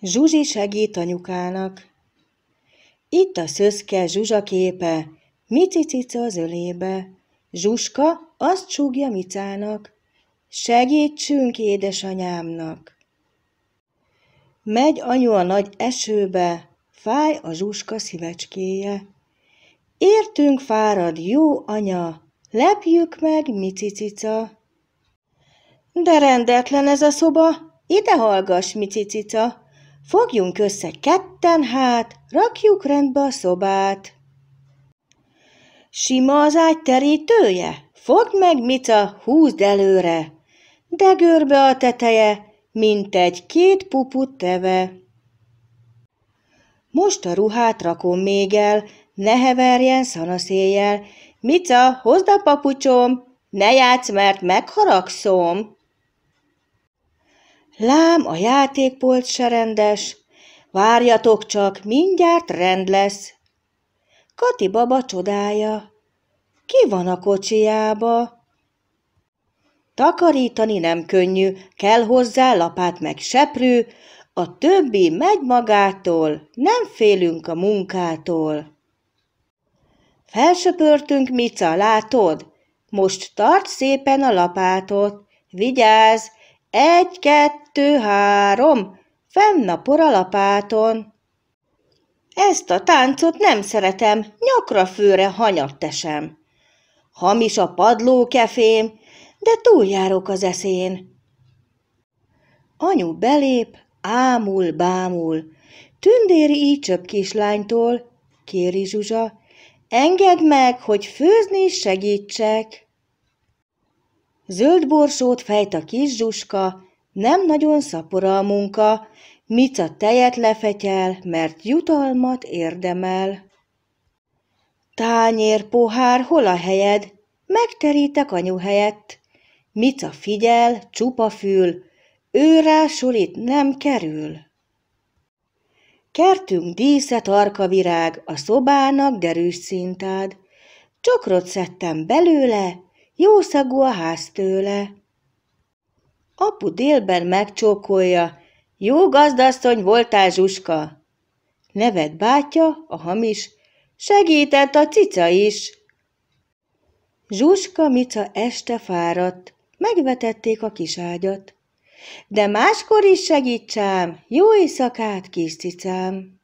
Zsuzsi segít anyukának. Itt a szözke Zsuzsa képe, Micicica az ölébe, Zsuska azt súgja Micának, segítsünk édesanyámnak. Megy anyu a nagy esőbe, fáj a Zsuska szívecskéje. Értünk fárad, jó anya, Lepjük meg, micica. De rendetlen ez a szoba, ide hallgass, micica. Fogjunk össze ketten hát, rakjuk rendbe a szobát. Sima az ágy terítője, fogd meg, Mica, húzd előre. De görbe a teteje, mint egy két puput teve. Most a ruhát rakom még el, ne heverjen szanaszéjjel, Mica, hozd a papucsom, ne játsz, mert megharagszom. Lám, a játékbolt se rendes, várjatok csak, mindjárt rend lesz. Kati baba csodája, ki van a kocsiába? Takarítani nem könnyű, kell hozzá lapát meg seprű. a többi megy magától, nem félünk a munkától. Felsöpörtünk, Mica, látod? Most tart szépen a lapátot. Vigyázz! Egy, kettő, három! Fenn a por a lapáton. Ezt a táncot nem szeretem, nyakra főre hanyattesem. Hamis a padló kefém, de túljárok az eszén. Anyu belép, ámul-bámul. Tündéri ícsöp kislánytól, kéri Zsuzsa, Engedd meg, hogy főzni segítsek. Zöld borsót fejt a kis zsuska, nem nagyon szapora a munka, Mica tejet lefetyel, mert jutalmat érdemel. Tányér, pohár, hol a helyed? Megterítek anyu helyett. Mica figyel, csupa fül, ő itt nem kerül. Kertünk dísze tarka virág, a szobának derűs szintád. Csokrot szedtem belőle, szagú a ház tőle. Apu délben megcsókolja, jó gazdasszony voltál Zsuska. Nevet bátya, a hamis, segített a cica is. Zsuska Mica este fáradt, megvetették a kiságyat. De máskor is segítsem, jó éjszakát, kis cicám!